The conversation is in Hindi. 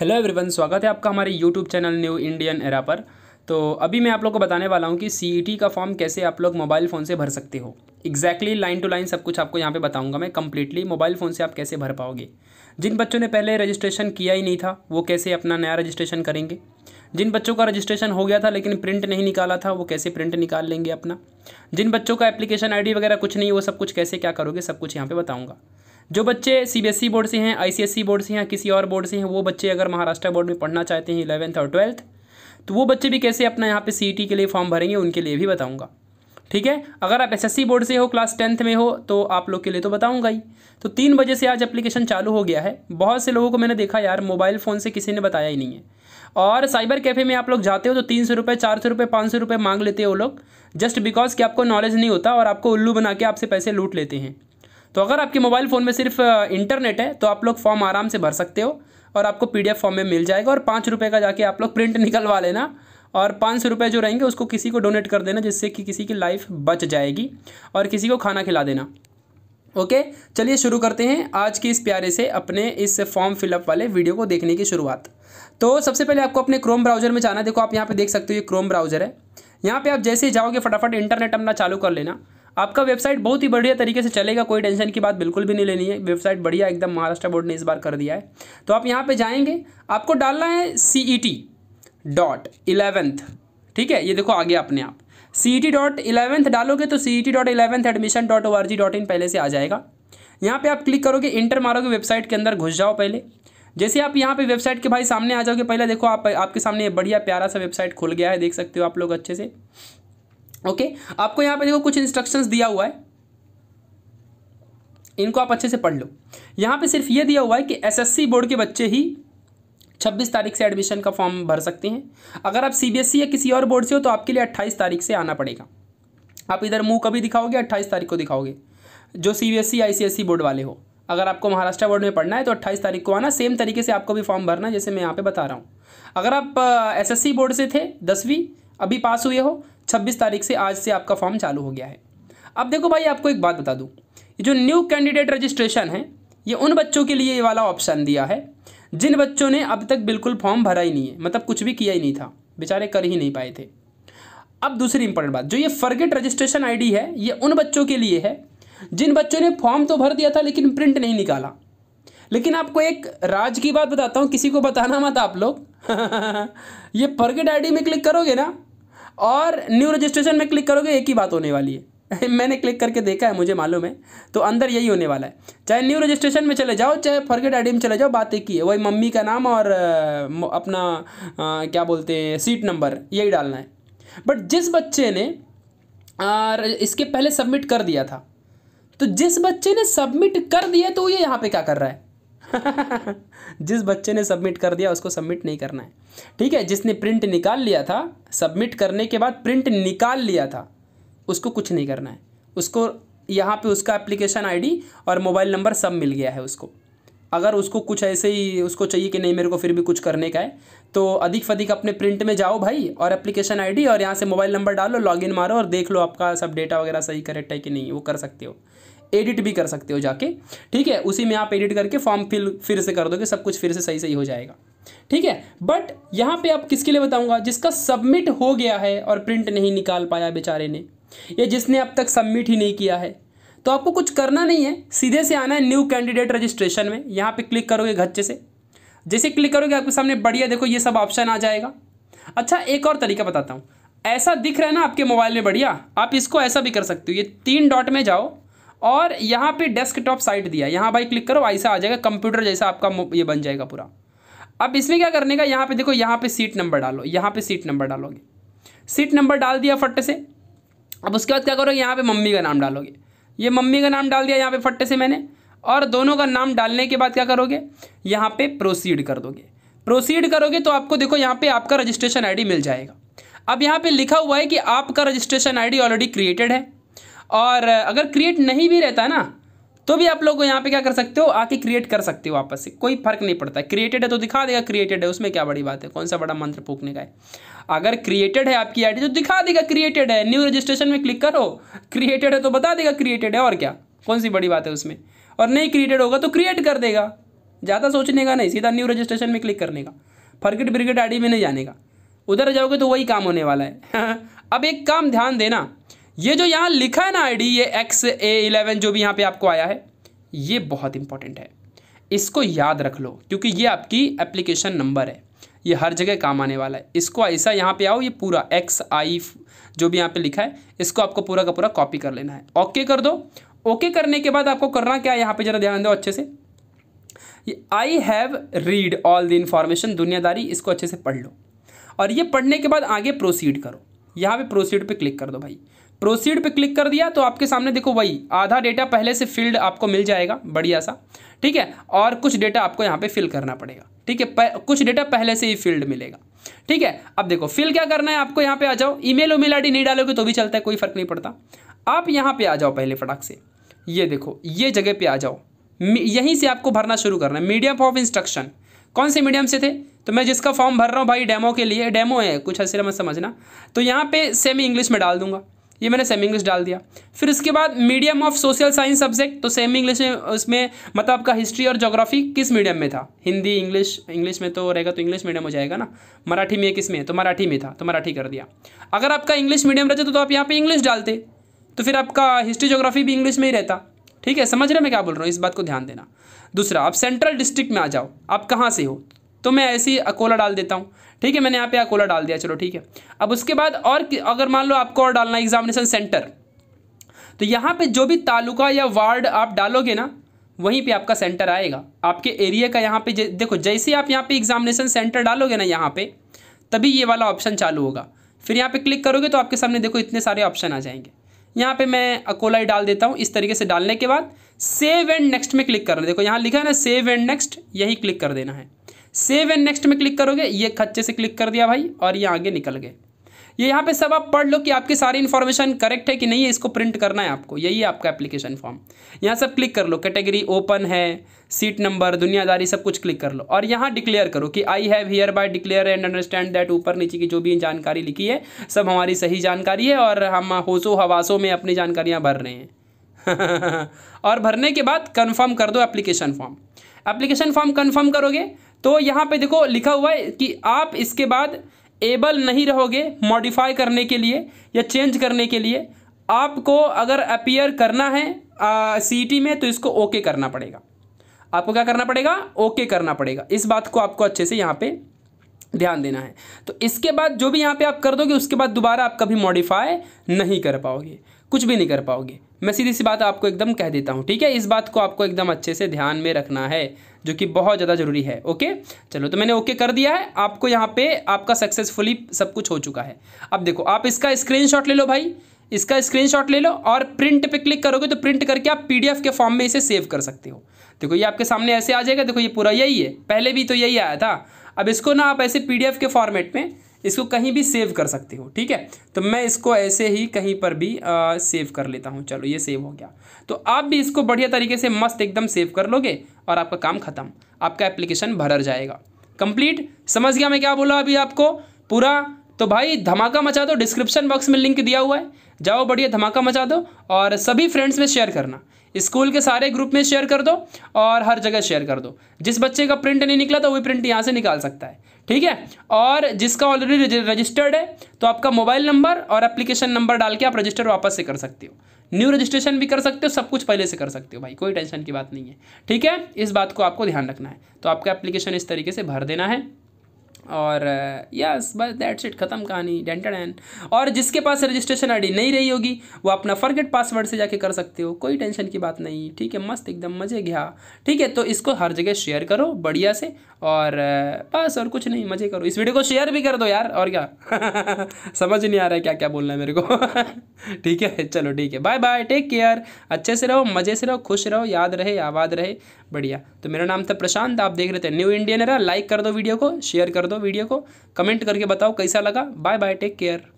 हेलो एवरीवन स्वागत है आपका हमारे YouTube channel new Indian era पर तो अभी मैं आप लोग को बताने वाला हूँ कि सी e का फॉर्म कैसे आप लोग मोबाइल फ़ोन से भर सकते हो एग्जैक्टली लाइन टू लाइन सब कुछ आपको यहाँ पे बताऊँगा मैं कम्प्लीटली मोबाइल फ़ोन से आप कैसे भर पाओगे जिन बच्चों ने पहले रजिस्ट्रेशन किया ही नहीं था वो कैसे अपना नया रजिस्ट्रेशन करेंगे जिन बच्चों का रजिस्ट्रेशन हो गया था लेकिन प्रिंट नहीं निकाला था वो कैसे प्रिंट निकाल लेंगे अपना जिन बच्चों का एप्लीकेशन आईडी वगैरह कुछ नहीं वो सब कुछ कैसे क्या करोगे सब कुछ यहाँ पे बताऊँगा जो बच्चे ई बोर्ड e से हैं आईसीएसई बोर्ड e से हैं किसी और बोर्ड से हैं वो बच्चे अगर महाराष्ट्र बोर्ड में पढ़ना चाहते हैं इलेवंथ और ट्वेल्थ तो वो बच्चे भी कैसे अपना यहाँ पे टी e के लिए फॉर्म भरेंगे उनके लिए भी बताऊँगा ठीक है अगर आप एसएससी बोर्ड से हो क्लास टेंथ में हो तो आप लोग के लिए तो बताऊंगा ही तो तीन बजे से आज एप्लीकेशन चालू हो गया है बहुत से लोगों को मैंने देखा यार मोबाइल फ़ोन से किसी ने बताया ही नहीं है और साइबर कैफ़े में आप लोग जाते हो तो तीन सौ रुपये चार सौ रुपये पाँच सौ रुपये मांग लेते हो लोग जस्ट बिकॉज कि आपको नॉलेज नहीं होता और आपको उल्लू बना के आपसे पैसे लूट लेते हैं तो अगर आपके मोबाइल फ़ोन में सिर्फ इंटरनेट है तो आप लोग फॉर्म आराम से भर सकते हो और आपको पी फॉर्म में मिल जाएगा और पाँच रुपये का जाके आप लोग प्रिंट निकलवा लेना और पाँच सौ रुपये जो रहेंगे उसको किसी को डोनेट कर देना जिससे कि किसी की लाइफ बच जाएगी और किसी को खाना खिला देना ओके चलिए शुरू करते हैं आज के इस प्यारे से अपने इस फॉर्म फिलअप वाले वीडियो को देखने की शुरुआत तो सबसे पहले आपको अपने क्रोम ब्राउज़र में जाना देखो आप यहाँ पे देख सकते हो ये क्रोम ब्राउज़र है यहाँ पर आप जैसे ही जाओगे फटाफट इंटरनेट अपना चालू कर लेना आपका वेबसाइट बहुत ही बढ़िया तरीके से चलेगा कोई टेंशन की बात बिल्कुल भी नहीं लेनी है वेबसाइट बढ़िया एकदम महाराष्ट्र बोर्ड ने इस बार कर दिया है तो आप यहाँ पे जाएंगे आपको डालना है C E T dot eleventh ठीक है ये देखो आगे अपने आप C E T dot eleventh डालोगे तो C E T dot eleventh admission dot O R G dot in पहले से आ जाएगा यहाँ पे आप क्लिक करोगे इंटर मारोगे वेबसाइट के अंदर घुस जाओ पहले जैसे आप यहाँ पे वेबसाइट के भाई सामने आ जाओगे पहले देखो आप आपके सामने बढ़िया प्यारा सा वेबसाइट खुल गया है देख सकते हो आप लोग अच्छे से ओके आपको यहाँ पे देखो कुछ इंस्ट्रक्शंस दिया हुआ है इनको आप अच्छे से पढ़ लो यहाँ पे सिर्फ ये दिया हुआ है कि एसएससी बोर्ड के बच्चे ही 26 तारीख से एडमिशन का फॉर्म भर सकते हैं अगर आप सीबीएसई e या किसी और बोर्ड से हो तो आपके लिए 28 तारीख से आना पड़ेगा आप इधर मुंह कभी दिखाओगे 28 तारीख को दिखाओगे जो सीबीएसई आईसीएसई बोर्ड वाले हो अगर आपको महाराष्ट्र बोर्ड में पढ़ना है तो 28 तारीख को आना सेम तरीके से आपको भी फॉर्म भरना जैसे मैं यहाँ पे बता रहा हूँ अगर आप एसएससी बोर्ड से थे दसवीं अभी पास हुए हो छब्बीस तारीख से आज से आपका फॉर्म चालू हो गया है अब देखो भाई आपको एक बात बता दूँ ये जो न्यू कैंडिडेट रजिस्ट्रेशन है ये उन बच्चों के लिए ये वाला ऑप्शन दिया है जिन बच्चों ने अब तक बिल्कुल फॉर्म भरा ही नहीं है मतलब कुछ भी किया ही नहीं था बेचारे कर ही नहीं पाए थे अब दूसरी इंपॉर्टेंट बात जो ये फर्गेट रजिस्ट्रेशन आईडी है ये उन बच्चों के लिए है जिन बच्चों ने फॉर्म तो भर दिया था लेकिन प्रिंट नहीं निकाला लेकिन आपको एक राज की बात बताता हूँ किसी को बताना मत आप लोग ये फर्गेट आईडी में क्लिक करोगे ना और न्यू रजिस्ट्रेशन में क्लिक करोगे एक ही बात होने वाली है मैंने क्लिक करके देखा है मुझे मालूम है तो अंदर यही होने वाला है चाहे न्यू रजिस्ट्रेशन में चले जाओ चाहे फॉरगेट आईडी में चले जाओ बात एक ही है वही मम्मी का नाम और अपना आ, क्या बोलते हैं सीट नंबर यही डालना है बट जिस बच्चे ने आ, इसके पहले सबमिट कर दिया था तो जिस बच्चे ने सबमिट कर दिया तो ये यहाँ पे क्या कर रहा है जिस बच्चे ने सबमिट कर दिया उसको सबमिट नहीं करना है ठीक है जिसने प्रिंट निकाल लिया था सबमिट करने के बाद प्रिंट निकाल लिया था उसको कुछ नहीं करना है उसको यहाँ पे उसका एप्लीकेशन आईडी और मोबाइल नंबर सब मिल गया है उसको अगर उसको कुछ ऐसे ही उसको चाहिए कि नहीं मेरे को फिर भी कुछ करने का है तो अधिक अधिक अपने प्रिंट में जाओ भाई और एप्लीकेशन आईडी और यहाँ से मोबाइल नंबर डालो लॉगिन मारो और देख लो आपका सब डेटा वगैरह सही करेक्ट है कि नहीं वो कर सकते हो एडिट भी कर सकते हो जाके ठीक है उसी में आप एडिट करके फॉर्म फिल फिर से कर दोगे सब कुछ फिर से सही सही हो जाएगा ठीक है बट यहाँ पे आप किसके लिए बताऊंगा जिसका सबमिट हो गया है और प्रिंट नहीं निकाल पाया बेचारे ने या जिसने अब तक सबमिट ही नहीं किया है तो आपको कुछ करना नहीं है सीधे से आना है न्यू कैंडिडेट रजिस्ट्रेशन में यहाँ पे क्लिक करोगे घच्चे से जैसे क्लिक करोगे आपके सामने बढ़िया देखो ये सब ऑप्शन आ जाएगा अच्छा एक और तरीका बताता हूँ ऐसा दिख रहा है ना आपके मोबाइल में बढ़िया आप इसको ऐसा भी कर सकते हो ये तीन डॉट में जाओ और यहाँ पे डेस्कटॉप साइट दिया यहाँ भाई क्लिक करो ऐसा आ जाएगा कंप्यूटर जैसा आपका ये बन जाएगा पूरा अब इसमें क्या करने का यहाँ पे देखो यहाँ पे सीट नंबर डालो यहाँ पे सीट नंबर डालोगे सीट नंबर डाल दिया फट्टे से अब उसके बाद क्या करोगे यहाँ पे मम्मी का नाम डालोगे ये मम्मी का नाम डाल दिया यहाँ पे फट से मैंने और दोनों का नाम डालने के बाद क्या करोगे यहाँ पे प्रोसीड कर दोगे प्रोसीड करोगे तो आपको देखो यहाँ पे आपका रजिस्ट्रेशन आईडी मिल जाएगा अब यहाँ पे लिखा हुआ है कि आपका रजिस्ट्रेशन आईडी ऑलरेडी क्रिएटेड है और अगर क्रिएट नहीं भी रहता है ना तो भी आप लोग को यहाँ पे क्या कर सकते हो आके क्रिएट कर सकते हो वापस से कोई फर्क नहीं पड़ता क्रिएटेड है तो दिखा देगा क्रिएटेड है उसमें क्या बड़ी बात है कौन सा बड़ा मंत्र फूकने का है अगर क्रिएटेड है आपकी आईडी तो दिखा देगा क्रिएटेड है न्यू रजिस्ट्रेशन में क्लिक करो क्रिएटेड है तो बता देगा क्रिएटेड है और क्या कौन सी बड़ी बात है उसमें और नहीं क्रिएटेड होगा तो क्रिएट कर देगा ज़्यादा सोचने का नहीं सीधा न्यू रजिस्ट्रेशन में क्लिक करने का फर्किट ब्रिगेड आई में नहीं जाने का उधर जाओगे तो वही काम होने वाला है अब एक काम ध्यान देना ये जो यहाँ लिखा है ना आईडी ये एक्स ए इलेवन जो भी यहाँ पे आपको आया है ये बहुत इंपॉर्टेंट है इसको याद रख लो क्योंकि ये आपकी एप्लीकेशन नंबर है ये हर जगह काम आने वाला है इसको ऐसा यहाँ पे आओ ये पूरा एक्स आई जो भी यहाँ पे लिखा है इसको आपको पूरा का पूरा कॉपी कर लेना है ओके कर दो ओके करने के बाद आपको करना क्या है यहाँ पे जरा ध्यान दो अच्छे से I have read all the information दुनियादारी इसको अच्छे से पढ़ लो और ये पढ़ने के बाद आगे प्रोसीड करो यहाँ पे प्रोसीड पे क्लिक कर दो भाई प्रोसीड पे क्लिक कर दिया तो आपके सामने देखो वही आधा डेटा पहले से फील्ड आपको मिल जाएगा बढ़िया सा ठीक है और कुछ डेटा आपको यहाँ पे फिल करना पड़ेगा ठीक है कुछ डेटा पहले से ही फील्ड मिलेगा ठीक है अब देखो फिल क्या करना है आपको यहाँ पे आ जाओ ईमेल उमेल आईडी नहीं डालोगे तो भी चलता है कोई फर्क नहीं पड़ता आप यहाँ पे आ जाओ पहले फटाक से ये देखो ये जगह पे आ जाओ यहीं से आपको भरना शुरू करना है मीडियम ऑफ इंस्ट्रक्शन कौन से मीडियम से थे तो मैं जिसका फॉर्म भर रहा हूँ भाई डेमो के लिए डेमो है कुछ हसीरा मत समझना तो यहाँ पे सेमी इंग्लिश में डाल दूंगा ये मैंने सेम इंग्लिश डाल दिया फिर इसके बाद medium of social science subject तो सेम इंग्लिश में उसमें मतलब आपका हिस्ट्री और जोग्राफी किस मीडियम में था हिंदी इंग्लिश इंग्लिश में तो रहेगा तो इंग्लिश मीडियम हो जाएगा ना मराठी में किस में तो मराठी में था तो मराठी कर दिया अगर आपका इंग्लिश मीडियम रहता तो, तो आप यहाँ पर इंग्लिश डालते तो फिर आपका हिस्ट्री जोग्राफी भी इंग्लिश में ही रहता ठीक है समझ रहे मैं क्या बोल रहा हूँ इस बात को ध्यान देना दूसरा आप सेंट्रल डिस्ट्रिक्ट में आ जाओ आप कहाँ से हो तो मैं ऐसे ही अकोला डाल देता हूँ ठीक है मैंने यहाँ पे अकोला डाल दिया चलो ठीक है अब उसके बाद और अगर मान लो आपको और डालना है एग्जामिनेशन सेंटर तो यहाँ पे जो भी तालुका या वार्ड आप डालोगे ना वहीं पे आपका सेंटर आएगा आपके एरिया का यहाँ पे देखो जैसे आप यहाँ पे एग्जामिनेशन सेंटर डालोगे ना यहाँ पे तभी ये वाला ऑप्शन चालू होगा फिर यहाँ पे क्लिक करोगे तो आपके सामने देखो इतने सारे ऑप्शन आ जाएंगे यहाँ पे मैं अकोला ही डाल देता हूँ इस तरीके से डालने के बाद सेव एंड नेक्स्ट में क्लिक करना देखो यहाँ लिखा है ना सेव एंड नेक्स्ट यही क्लिक कर देना है सेव एंड नेक्स्ट में क्लिक करोगे ये खच्चे से क्लिक कर दिया भाई और ये आगे निकल गए ये यहाँ पे सब आप पढ़ लो कि आपकी सारी इन्फॉर्मेशन करेक्ट है कि नहीं है इसको प्रिंट करना है आपको यही है आपका एप्लीकेशन फॉर्म यहाँ सब क्लिक कर लो कैटेगरी ओपन है सीट नंबर दुनियादारी सब कुछ क्लिक कर लो और यहाँ डिक्लेयर करो कि I have hereby declare and understand that ऊपर नीचे की जो भी जानकारी लिखी है सब हमारी सही जानकारी है और हम होशो हवासों में अपनी जानकारियाँ भर रहे हैं और भरने के बाद कन्फर्म कर दो application form application form confirm करोगे तो यहाँ पे देखो लिखा हुआ है कि आप इसके बाद एबल नहीं रहोगे मॉडिफाई करने के लिए या चेंज करने के लिए आपको अगर अपीयर करना है सी e में तो इसको ओके करना पड़ेगा आपको क्या करना पड़ेगा ओके करना पड़ेगा इस बात को आपको अच्छे से यहाँ पे ध्यान देना है तो इसके बाद जो भी यहाँ पे आप कर दोगे उसके बाद दोबारा आप कभी मॉडिफाई नहीं कर पाओगे कुछ भी नहीं कर पाओगे मैं सीधी सी बात आपको एकदम कह देता हूँ ठीक है इस बात को आपको एकदम अच्छे से ध्यान में रखना है जो कि बहुत ज़्यादा ज़रूरी है ओके चलो तो मैंने ओके कर दिया है आपको यहाँ पे आपका सक्सेसफुली सब कुछ हो चुका है अब देखो आप इसका स्क्रीनशॉट ले लो भाई इसका स्क्रीनशॉट ले लो और प्रिंट पे क्लिक करोगे तो प्रिंट करके आप पीडीएफ के फॉर्म में इसे सेव कर सकते हो देखो ये आपके सामने ऐसे आ जाएगा देखो ये पूरा यही है पहले भी तो यही आया था अब इसको ना आप ऐसे पीडीएफ के फॉर्मेट में इसको कहीं भी सेव कर सकते हो ठीक है तो मैं इसको ऐसे ही कहीं पर भी आ, सेव कर लेता हूँ चलो ये सेव हो गया तो आप भी इसको बढ़िया तरीके से मस्त एकदम सेव कर लोगे और आपका काम खत्म आपका एप्लीकेशन भरर जाएगा कंप्लीट समझ गया मैं क्या बोला अभी आपको पूरा तो भाई धमाका मचा दो डिस्क्रिप्शन बॉक्स में लिंक दिया हुआ है जाओ बढ़िया धमाका मचा दो और सभी फ्रेंड्स में शेयर करना स्कूल के सारे ग्रुप में शेयर कर दो और हर जगह शेयर कर दो जिस बच्चे का प्रिंट नहीं निकला तो वही प्रिंट यहाँ से निकाल सकता है ठीक है और जिसका ऑलरेडी रजिस्टर्ड है तो आपका मोबाइल नंबर और एप्लीकेशन नंबर डाल के आप रजिस्टर वापस से कर सकते हो न्यू रजिस्ट्रेशन भी कर सकते हो सब कुछ पहले से कर सकते हो भाई कोई टेंशन की बात नहीं है ठीक है इस बात को आपको ध्यान रखना है तो आपका एप्लीकेशन इस तरीके से भर देना है और यस बस दैट्स इट ख़त्म कहानी डेंटेड एन और जिसके पास रजिस्ट्रेशन आईडी नहीं रही होगी वो अपना फॉरगेट पासवर्ड से जाके कर सकते हो कोई टेंशन की बात नहीं ठीक है मस्त एकदम मज़े गया हाँ। ठीक है तो इसको हर जगह शेयर करो बढ़िया से और uh, बस और कुछ नहीं मज़े करो इस वीडियो को शेयर भी कर दो यार और क्या समझ नहीं आ रहा है क्या क्या बोलना है मेरे को ठीक है चलो ठीक है बाय बाय टेक केयर अच्छे से रहो मज़े से रहो खुश रहो याद रहे आबाद रहे बढ़िया तो मेरा नाम था प्रशांत आप देख रहे थे न्यू इंडियन रहा लाइक कर दो वीडियो को शेयर कर दो दो वीडियो को कमेंट करके बताओ कैसा लगा बाय बाय टेक केयर